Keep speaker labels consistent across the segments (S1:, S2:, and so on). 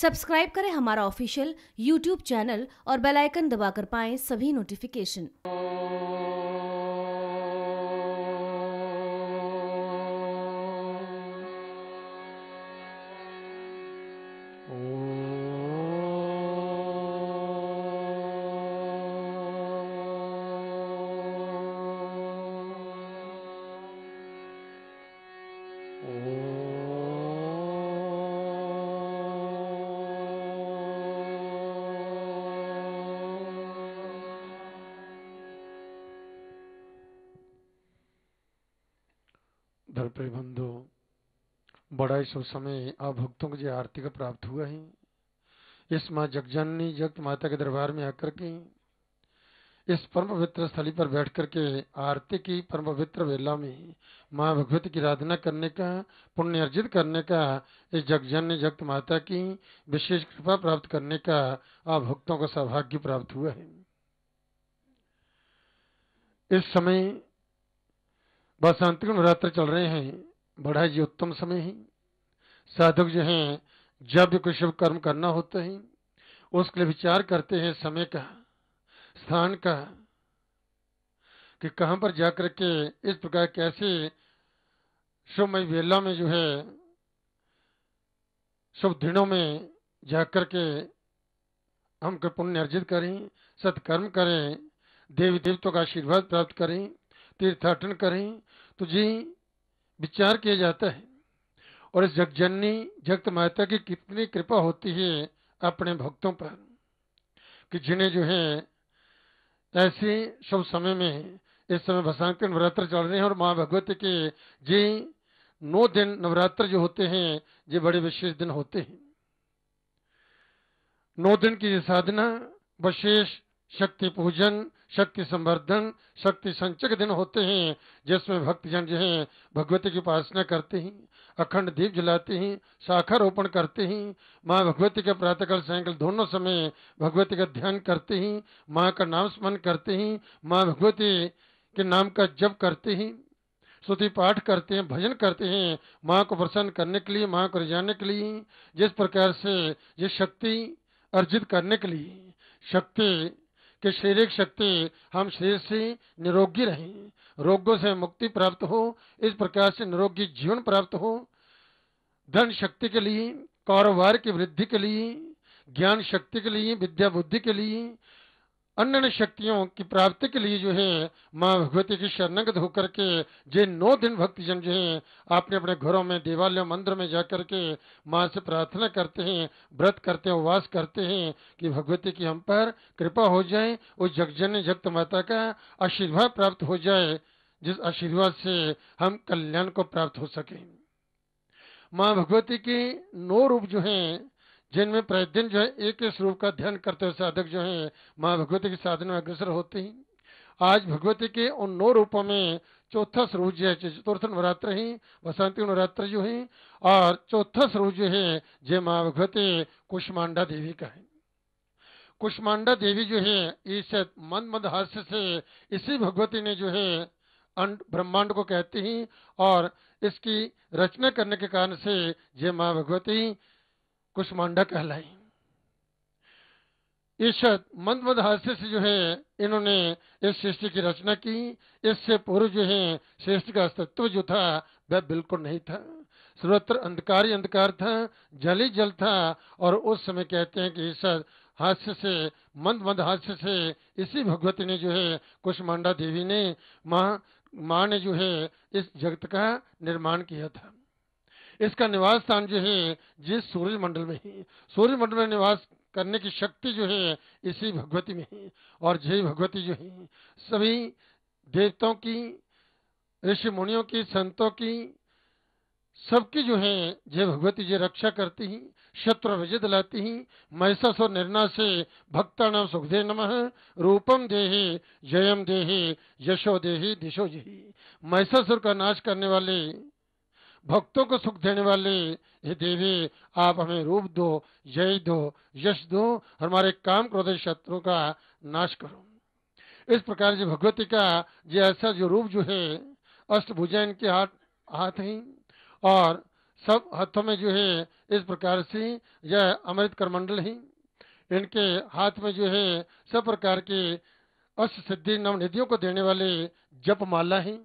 S1: subscribe करें हमारा official YouTube channel और बेल आइकन दबाकर पाएं सभी नोटिफिकेशन दर्पण बंधो बड़ा इस समय आप भक्तों को जो आरती का प्राप्त हुआ है इस माँ जगजननी जगत माता के दरबार में आकर के इस परम पवित्र स्थली पर बैठ करके आरती की परम पवित्र वेला में माँ भगवती की आराधना करने का पुण्य अर्जित करने का इस जगजन्य जगत माता की विशेष कृपा प्राप्त करने का आप भक्तों का सौभाग्य प्राप्त हुआ है इस समय बसंत नवरात्र चल रहे हैं बड़ा ही उत्तम समय है साधक जो हैं जब भी कोई शुभ कर्म करना होता है उसके लिए विचार करते हैं समय का स्थान का कि कहां पर जाकर के इस प्रकार कैसे शुभमय वेला में जो है शुभ दिनों में जाकर के हम पुण्य अर्जित करें सत्कर्म करें देवी देवतों का आशीर्वाद प्राप्त करें तीर्थाटन करें तो जी विचार किया जाता है और इस जगजननी जगत माता की कितनी कृपा होती है अपने भक्तों पर कि जिन्हें जो है ऐसे शुभ समय में इस समय भसांकर नवरात्र चल रहे हैं और माँ भगवती के जी नौ दिन नवरात्र जो होते हैं ये बड़े विशेष दिन होते हैं नौ दिन की ये साधना विशेष शक्ति पूजन शक्ति संवर्धन शक्ति संचक दिन होते हैं जिसमें भक्तजन जो है भगवती की उपासना करते हैं अखंड दीप जलाते हैं शाखा रोपण करते हैं माँ भगवती के प्रातःकाल सायकाल दोनों समय भगवती का ध्यान करते हैं माँ का नाम स्मरण करते हैं माँ भगवती के नाम का जप करते हैं स्तुति पाठ करते हैं भजन करते हैं माँ को प्रसन्न करने के लिए माँ को रिझाने के लिए जिस प्रकार से ये शक्ति अर्जित करने के लिए शक्ति कि शारीरिक शक्ति हम शरीर से निरोगी रहें रोगों से मुक्ति प्राप्त हो इस प्रकार से निरोगी जीवन प्राप्त हो धन शक्ति के लिए कारोबार की वृद्धि के लिए ज्ञान शक्ति के लिए विद्या बुद्धि के लिए अन्य अन्य शक्तियों की प्राप्ति के लिए जो है माँ भगवती की शरणगत होकर के जे नौ दिन भक्तिजन जो है अपने अपने घरों में देवालय मंदिर में जाकर के माँ से प्रार्थना करते हैं व्रत करते हैं उपवास करते हैं कि भगवती की हम पर कृपा हो जाए उस जगजन जगत माता का आशीर्वाद प्राप्त हो जाए जिस आशीर्वाद से हम कल्याण को प्राप्त हो सके माँ भगवती के नौ रूप जो है जिनमें प्रतिदिन जो है एक एक स्वरूप का ध्यान करते हुए साधक जो है माँ भगवती के साधन में अग्रसर होते हैं आज भगवती के उन नौ रूपों में चौथा स्वरूप जो है चतुर्थ नवरात्र ही वसंती नवरात्र जो है और चौथा स्वरूप जो है जय माँ भगवती कुष्मांडा देवी का है कुष्मांडा देवी जो है इस मंद मंद हास्य से इसी भगवती ने जो है ब्रह्मांड को कहती हैं और इसकी रचना करने के कारण से जय माँ भगवती कुष्मांडा कहलाई इस मंद मंद हास्य से जो है इन्होंने इस सृष्टि की रचना की इससे पूर्व जो है सृष्टि का अस्तित्व जो था वह बिल्कुल नहीं था सर्वत्र अंधकार ही अंधकार था जल ही जल था और उस समय कहते हैं कि ईश्वर हास्य से मंद मंद हास्य से इसी भगवती ने जो है कुष्मांडा देवी ने माँ माँ ने जो है इस जगत का निर्माण किया था इसका निवास स्थान जो है जिस सूर्य मंडल में है मंडल में निवास करने की शक्ति जो है इसी भगवती में है और जय भगवती जो है सभी देवताओं की ऋषि मुनियों की संतों की सबकी जो है जय भगवती जी रक्षा करती ही शत्रु विजय दिलाती ही और निर्णा से भक्ता नाम सुखदेव नम रूपम देहे जयम देहे यशो देहे दिशो जी महिषासुर का नाश करने वाले भक्तों को सुख देने वाले हे देवी आप हमें रूप दो जय दो यश दो हमारे काम क्रोध शत्रु का नाश करो इस प्रकार जी भगवती का जो ऐसा जो रूप जो है अष्टभुजा इनके हाथ हाथ हैं और सब हाथों में जो है इस प्रकार से यह अमृत करमंडल है इनके हाथ में जो है सब प्रकार के अष्ट सिद्धि नव निधियों को देने वाले जप माला है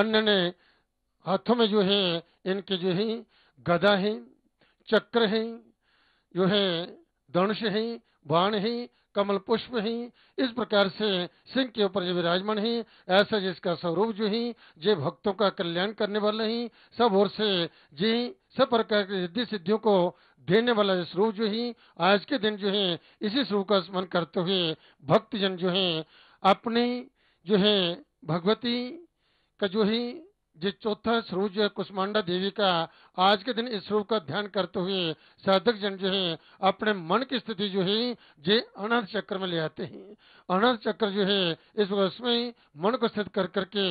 S1: अन्य ने हाथों में जो है इनके जो है गदा है चक्र है जो है दंश है बाण है कमल पुष्प है इस प्रकार से सिंह के ऊपर जो विराजमान है ऐसा जिसका स्वरूप जो है जे भक्तों का कल्याण करने वाला है सब ओर से जी सब प्रकार की सिद्धि सिद्धियों को देने वाला जो स्वरूप जो है आज के दिन जो है इसी स्वरूप का स्मरण करते हुए भक्तजन जो है अपने जो है भगवती का जो है जिस चौथा स्वरूप जो है कुष्मांडा देवी का आज के दिन इस स्वरूप का ध्यान करते हुए साधक जन जो है अपने मन की स्थिति जो है जे अनंत चक्र में ले आते हैं अनर्थ चक्र जो है इस वर्ष में मन को स्थित कर करके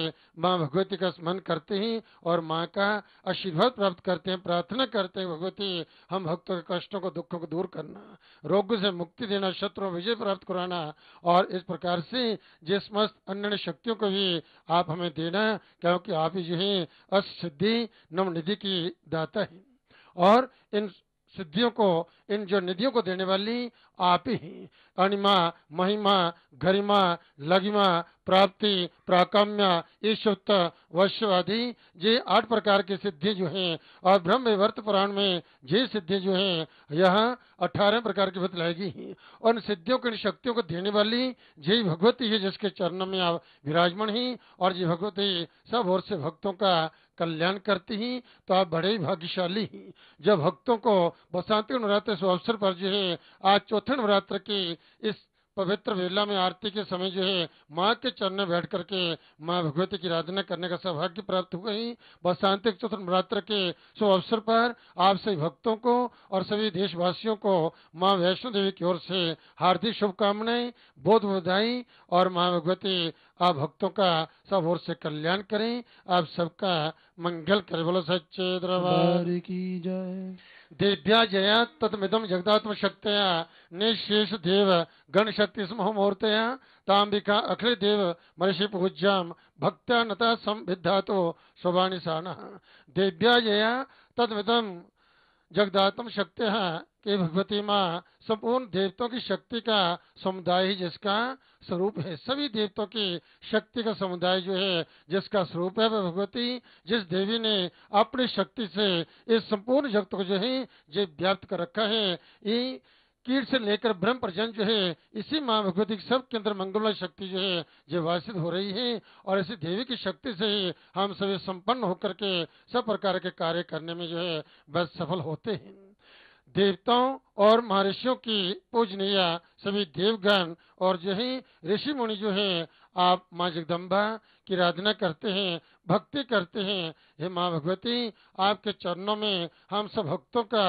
S1: माँ भगवती का स्मरण करते हैं और माँ का आशीर्वाद प्राप्त करते हैं प्रार्थना करते हैं भगवती हम भक्तों के कष्टों को दुखों को दूर करना रोग से मुक्ति देना शत्रु विजय प्राप्त कराना और इस प्रकार से जिस समस्त अन्य शक्तियों को भी आप हमें देना क्योंकि आप ही जो ही असिद्धि नव निधि की दाता है और इन सिद्धियों को इन जो निधियों को देने वाली आप ही अणिमा महिमा गरिमा लगिमा प्राप्ति प्राकम्य ईश्वत वश्य आदि ये आठ प्रकार की सिद्धि जो हैं और ब्रह्म वर्त पुराण में ये सिद्धि जो हैं यह अठारह प्रकार की बतलाएगी उन सिद्धियों की शक्तियों को देने वाली ये भगवती है जिसके चरण में आप विराजमान ही और ये भगवती सब ओर से भक्तों का कल्याण करती ही तो आप बड़े ही भाग्यशाली ही जब भक्तों को बसंती नवरात्र अवसर पर जो है आज चौथे छठ व्रत की इस पवित्र वेला में आरती के समय जो है माँ के चरण में बैठ करके माँ भगवती की आराधना करने का सौभाग्य प्राप्त हुआ ही बसांतिक चतुर्थ नवरात्र के शुभ अवसर पर आप सभी भक्तों को और सभी देशवासियों को माँ वैष्णो देवी की ओर से हार्दिक शुभकामनाएं बोध बधाई और माँ भगवती आप भक्तों का सब ओर से कल्याण करें आप सबका मंगल करे बोलो सच्चे दरबार की जय दिव्या जया तत्मिदम जगदात्म शक्तिया निशेष देव गण शक्ति स्मह मूर्तया तांबिका अखिल देव महर्षि पूज्याम भक्त्या नता संविद्धा तो स्वभानिशान दिव्या जया तत्मिदम जगदात्म शक्तिया कि भगवती माँ सब उन देवतों की शक्ति का समुदाय ही जिसका स्वरूप है सभी देवतों की शक्ति का समुदाय जो है जिसका स्वरूप है वह भगवती जिस देवी ने अपनी शक्ति से इस संपूर्ण जगत को जो है जो व्याप्त कर रखा है ये कीट से लेकर ब्रह्म प्रजन जो है इसी माँ भगवती के सब के अंदर मंगलमय शक्ति जो है जो वासित हो रही है और ऐसी देवी की शक्ति से ही हम सभी संपन्न होकर के सब प्रकार के कार्य करने में जो है बस सफल होते हैं देवताओं और महर्षियों की पूजनीय सभी देवगण और जो है ऋषि मुनि जो है आप माँ जगदम्बा की आराधना करते हैं भक्ति करते हैं हे माँ भगवती आपके चरणों में हम सब भक्तों का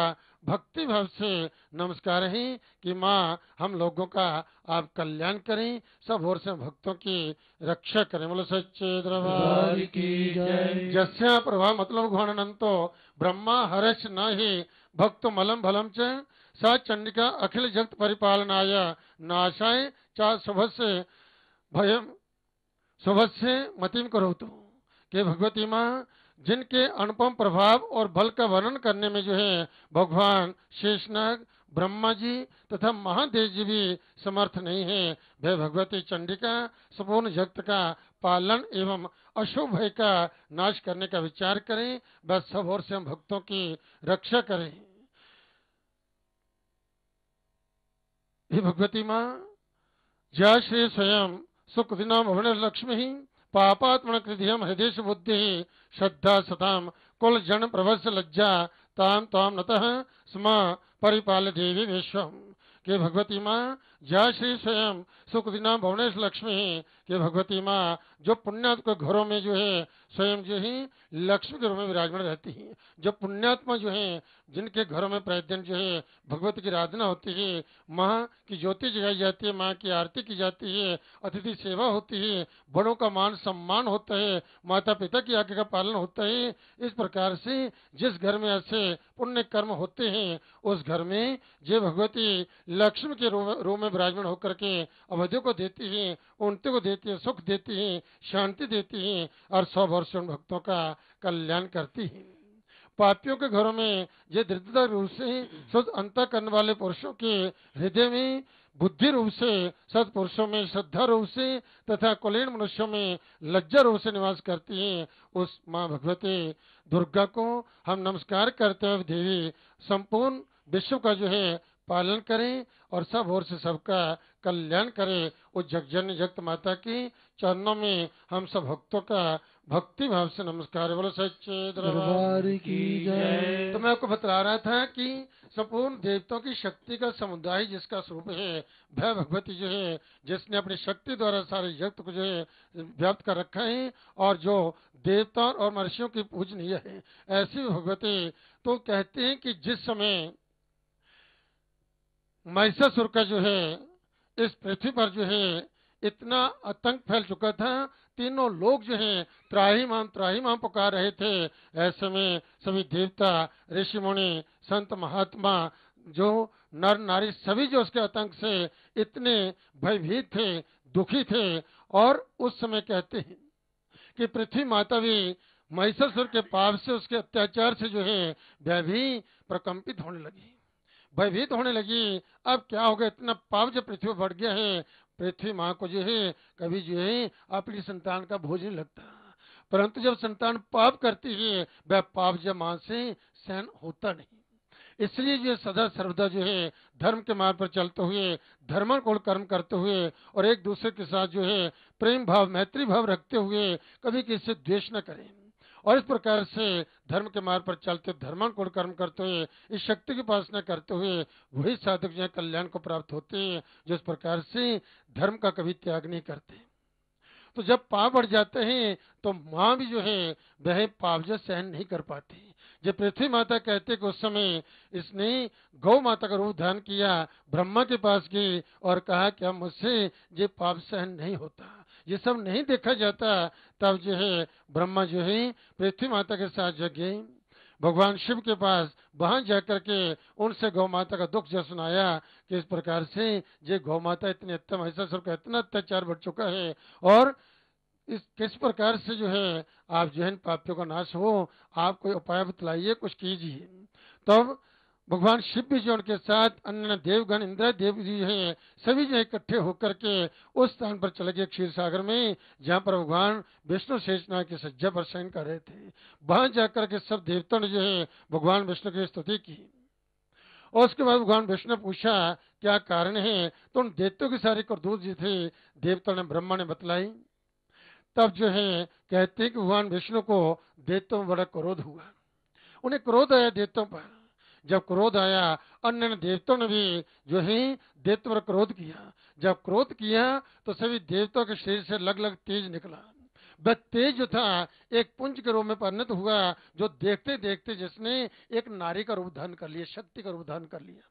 S1: भक्ति भाव से नमस्कार है कि माँ हम लोगों का आप कल्याण करें सब और से भक्तों की रक्षा करें बोलो सच्चे द्रवारी की जय जस्या प्रभा मतलब घोड़न ब्रह्मा हरच न ही भक्त मलम भलम च स चंडिका अखिल जगत परिपालनाय नाशाय चा शुभस्य भयम शुभस्य मतिम करो तो के भगवती माँ जिनके अनुपम प्रभाव और बल का वर्णन करने में जो है भगवान शेषनाग ब्रह्मा जी तथा महादेव जी भी समर्थ नहीं है वे भगवती चंडिका संपूर्ण जगत का पालन एवं अशुभ भय का नाश करने का विचार करें बस सब और से हम भक्तों की रक्षा करें हे भगवती माँ जय श्री स्वयं दिनाम भवन लक्ष्मी पापात्म कृधियम हृदय बुद्धि श्रद्धा सताम कुल जन प्रवश लज्जा ताम ताम नतः स्म परिपाल देवी विश्वम के भगवती माँ जय श्री स्वयं सुख दिना भुवनेश लक्ष्मी के भगवती माँ जो पुण्यात्म घरों में जो है स्वयं जो है लक्ष्मी घरों में विराजमान रहती है जो पुण्यात्मा जो है जिनके घरों में प्रतिदिन जो है भगवत की आराधना होती है माँ की ज्योति जगाई जाती है माँ की आरती की जाती है अतिथि सेवा होती है बड़ों का मान सम्मान होता है माता पिता की आज्ञा का पालन होता है इस प्रकार से जिस घर में ऐसे पुण्य कर्म होते हैं उस घर में जो भगवती लक्ष्मी के रूप में विराजमान होकर के अवधियों को देती है उन्नति को देती है सुख देती है शांति देती है और सौ वर्ष उन भक्तों का कल्याण करती है पापियों के घरों में ये दृढ़ता रूप से सद अंत करने वाले पुरुषों के हृदय में बुद्धि रूप से सत्पुरुषों में श्रद्धा रूप से तथा कुलीन मनुष्यों में लज्जा रूप से निवास करती है उस माँ भगवती दुर्गा को हम नमस्कार करते हुए देवी संपूर्ण विश्व का जो है पालन करें और सब और से सबका कल्याण करें उस जगजन जगत माता की चरणों में हम सब भक्तों का भक्ति भाव से नमस्कार बोलो सच्चे दरबार की जय तो मैं आपको बता रहा था कि संपूर्ण देवताओं की शक्ति का समुदाय जिसका स्वरूप है भय भगवती जो है जिसने अपनी शक्ति द्वारा सारे जगत को जो है व्याप्त कर रखा है और जो देवताओं और महर्षियों की पूजनीय है ऐसी भगवती तो कहते हैं कि जिस समय महिषासुर का जो है इस पृथ्वी पर जो है इतना आतंक फैल चुका था तीनों लोग जो हैं त्राही हम त्राही हम पुकार रहे थे ऐसे में सभी देवता ऋषि मुनि संत महात्मा जो नर नारी सभी जो उसके आतंक से इतने भयभीत थे दुखी थे और उस समय कहते हैं कि पृथ्वी माता भी महिषासुर के पाप से उसके अत्याचार से जो है भयभी प्रकंपित होने लगी भयभीत होने लगी अब क्या हो गया इतना पाप जो पृथ्वी बढ़ गया है पृथ्वी माँ को जो है कभी जो है अपनी संतान का भोजन लगता परंतु जब संतान पाप करती है वह पाप जब मां से सहन होता नहीं इसलिए जो सदा सर्वदा जो है धर्म के मार्ग पर चलते हुए धर्म को कर्म करते हुए और एक दूसरे के साथ जो है प्रेम भाव मैत्री भाव रखते हुए कभी किसी से द्वेष न करें और इस प्रकार से धर्म के मार्ग पर चलते धर्मानुकूल कर्म करते हुए इस शक्ति की उपासना करते हुए वही साधक जो कल्याण को प्राप्त होते हैं जो इस प्रकार से धर्म का कभी त्याग नहीं करते तो जब पाप बढ़ जाते हैं तो माँ भी जो है वह पाप जो सहन नहीं कर पाती जब पृथ्वी माता कहते कि उस समय इसने गौ माता का रूप धारण किया ब्रह्मा के पास गई और कहा कि हम मुझसे ये पाप सहन नहीं होता ये सब नहीं देखा जाता तब जो है ब्रह्मा जो है पृथ्वी माता के साथ जग गए भगवान शिव के पास वहां जाकर के उनसे गौ माता का दुख जश्न आया कि इस प्रकार से ये गौ माता इतने उत्तम महिषासुर का इतना अत्याचार बढ़ चुका है और इस किस प्रकार से जो है आप जो है पापियों का नाश हो आप कोई उपाय बतलाइए कुछ कीजिए तब तो भगवान शिव भी जो उनके साथ अन्य देवगण इंद्र देव जी हैं सभी जो इकट्ठे होकर के उस स्थान पर चले गए क्षीर सागर में जहाँ पर भगवान विष्णु शेषनाग के सज्जा पर शयन कर रहे थे वहां जाकर के सब देवताओं ने जो है भगवान विष्णु की स्तुति की और उसके बाद भगवान विष्णु ने पूछा क्या कारण है तो उन देवतों के सारे करदूत जी थे देवता ने ब्रह्मा ने बतलाई तब जो है कहते हैं कि भगवान विष्णु को देवतों में बड़ा क्रोध हुआ उन्हें क्रोध आया देवतों पर जब क्रोध आया अन्य देवताओं ने भी जो है देव पर क्रोध किया जब क्रोध किया तो सभी देवताओं के शरीर से लग लग तेज निकला वह तेज जो था एक पुंज के रूप में परिणत हुआ जो देखते देखते जिसने एक नारी का रूप धारण कर लिया शक्ति का रूप धारण कर लिया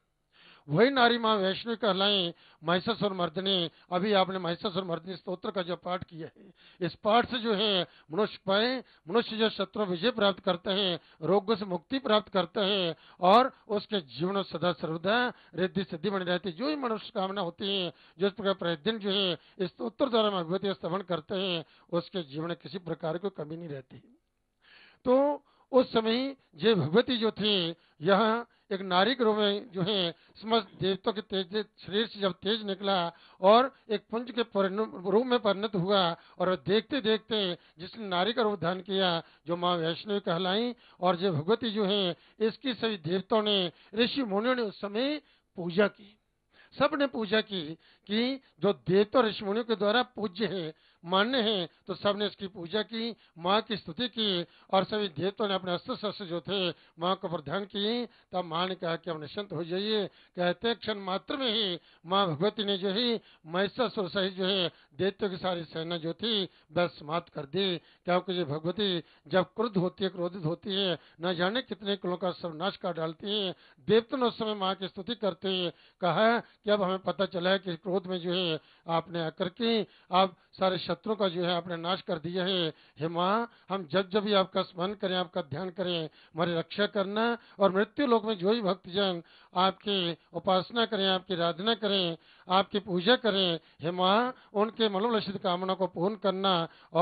S1: वही नारी माँ वैष्णवी कहलाएं महिषासुर मर्दनी अभी आपने महिषासुर मर्दनी स्त्रोत्र का जो पाठ किया है इस पाठ से जो है मनुष्य पाए मनुष्य जो शत्रु विजय प्राप्त करते हैं रोगों से मुक्ति प्राप्त करते हैं और उसके जीवन सदा सर्वदा रिद्धि सिद्धि बनी रहती जो भी मनुष्य कामना होती है जो इस प्रकार प्रतिदिन जो है इस उत्तर द्वारा हम अभिवृत्ति करते हैं उसके जीवन में किसी प्रकार की कमी नहीं रहती तो उस समय जय भगवती जो थी यह एक नारी के रूप में जो है समस्त देवता के तेज शरीर से जब तेज निकला और एक पुंज के रूप में परिणत हुआ और देखते देखते जिसने नारी का रूप धारण किया जो माँ वैष्णवी कहलाई और जय भगवती जो है इसकी सभी देवताओं ने ऋषि मुनियों ने उस समय पूजा की सब ने पूजा की कि जो देवता ऋषि मुनियों के द्वारा पूज्य है मान्य है तो सबने इसकी पूजा की माँ की स्तुति की और सभी देवताओं ने अपने अस्त्र शस्त्र जो थे माँ को प्रधान की तब माँ ने कहा कि हम निश्चिंत हो जाइए कहते क्षण मात्र में ही माँ भगवती ने जो है महिषासुर सहित जो है देवतों की सारी सेना जो थी वह समाप्त कर दी क्योंकि जो भगवती जब क्रुद्ध होती है क्रोधित होती है न जाने कितने कुलों का सर्वनाश कर डालती है देवता ने उस समय माँ की स्तुति करते कहा कि अब हमें पता चला है कि क्रोध में जो है आपने आकर के आप सारे शत्रु का जो है आपने नाश कर दिया है हे माँ हम जब जब भी आपका स्मरण करें आपका ध्यान करें हमारी रक्षा करना और मृत्यु लोक में जो भी भक्तजन आपके उपासना करें आपकी आराधना करें आपकी पूजा करें हे माँ उनके मनोलक्षित कामना को पूर्ण करना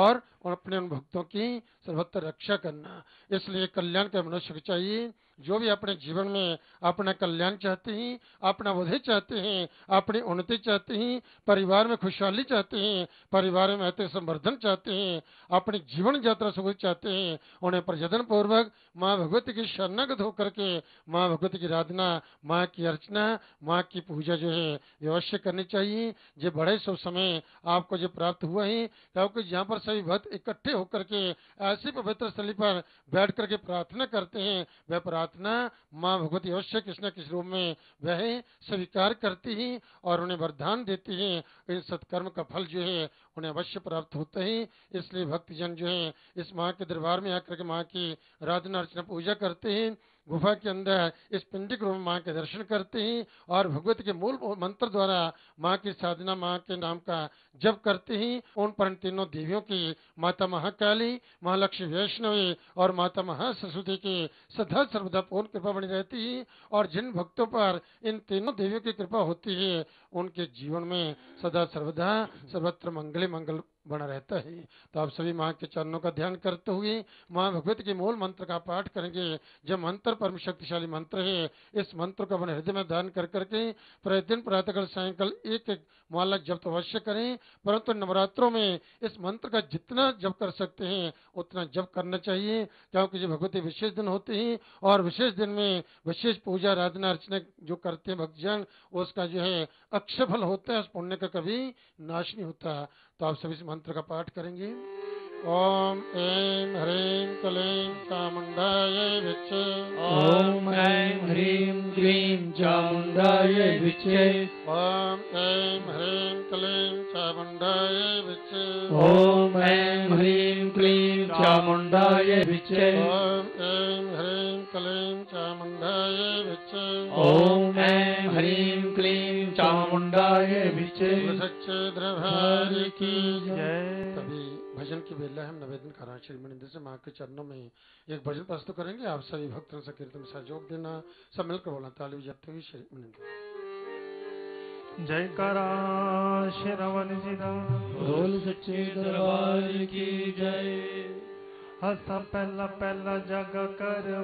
S1: और और अपने उन भक्तों की सर्वत्र रक्षा करना इसलिए कल्याण का मनुष्य को चाहिए जो भी अपने जीवन में अपना कल्याण चाहते हैं अपना वधे चाहते हैं अपनी उन्नति चाहते हैं परिवार में खुशहाली चाहते हैं परिवार में अति संवर्धन चाहते हैं अपनी जीवन यात्रा सुख चाहते हैं उन्हें प्रजतन पूर्वक माँ भगवती की शरणागत होकर के माँ भगवती की आराधना माँ की अर्चना माँ की पूजा जो है अवश्य करनी चाहिए जो बड़े शुभ समय आपको जो प्राप्त हुआ है क्योंकि जहाँ पर सभी भक्त इकट्ठे होकर के ऐसी पवित्र स्थल पर बैठ करके प्रार्थना करते हैं वह प्रार्थना माँ भगवती अवश्य कृष्ण किस रूप में वह स्वीकार करती हैं और उन्हें वरदान देती हैं इन सत्कर्म का फल जो है उन्हें अवश्य प्राप्त होता है इसलिए भक्तजन जो है इस माँ के दरबार में आकर के माँ की आराधना अर्चना पूजा करते हैं गुफा के अंदर इस पिंडिक रूप माँ के दर्शन करते हैं और भगवत के मूल मंत्र द्वारा माँ की साधना माँ के नाम का जप करते हैं उन पर तीनों देवियों की माता महाकाली महालक्ष्मी वैष्णवी और माता महासरस्वती की सदा सर्वदा पूर्ण कृपा बनी रहती है और जिन भक्तों पर इन तीनों देवियों की कृपा होती है उनके जीवन में सदा सर्वदा सर्वत्र मंगल मंगल बना रहता है तो आप सभी माँ के चरणों का ध्यान करते हुए माँ भगवत के मूल मंत्र का पाठ करेंगे जो मंत्र परम शक्तिशाली मंत्र है इस मंत्र को अपने हृदय में ध्यान कर करके प्रतिदिन प्रातःकाल सायकाल एक एक माला जप तो अवश्य करें परंतु नवरात्रों में इस मंत्र का जितना जप कर सकते हैं उतना जप करना चाहिए क्योंकि ये भगवती विशेष दिन होते हैं और विशेष दिन में विशेष पूजा आराधना अर्चना जो करते हैं भक्तजन उसका जो है अक्षय फल होता है उस पुण्य का कभी नाश नहीं होता तो आप सभी इस मंत्र का पाठ करेंगे ओम ऐम ह्रीम क्लीम चामुंडा विचे ओम ऐम ह्रीम क्लीम चामुंडा विचे ओम ऐं ह्रीम क्लीम चामुंडा विचे ओम ऐं ह्रीम क्लीम चामुण्डाय विच्चे ओम ऐं ह्रीं क्लीं चामुण्डाय विच्चे ॐ ऐं ह्रीं क्लीं चामुण्डाय विच्चे सच्चे की जय तभी भजन की बेला हम नवेदन कराएं श्री मनिंदर से माँ के चरणों में एक भजन प्रस्तुत करेंगे आप सभी भक्तों से कीर्तन सहयोग देना सब मिलकर बोला ताली बजाते हुए श्री मनिंदर जयकारा श्रवण जिला बोल सच्चे दरबार की जय हसा पहला पहला जग कर